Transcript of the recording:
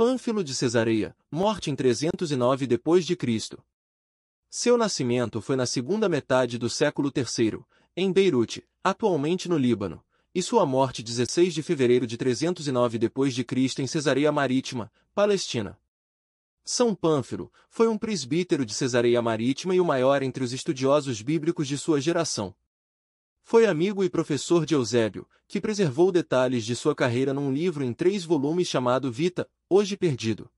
Pânfilo de Cesareia, morte em 309 d.C. Seu nascimento foi na segunda metade do século III, em Beirute, atualmente no Líbano, e sua morte 16 de fevereiro de 309 d.C. em Cesareia Marítima, Palestina. São Pânfilo foi um presbítero de Cesareia Marítima e o maior entre os estudiosos bíblicos de sua geração. Foi amigo e professor de Eusébio, que preservou detalhes de sua carreira num livro em três volumes chamado Vita, hoje perdido.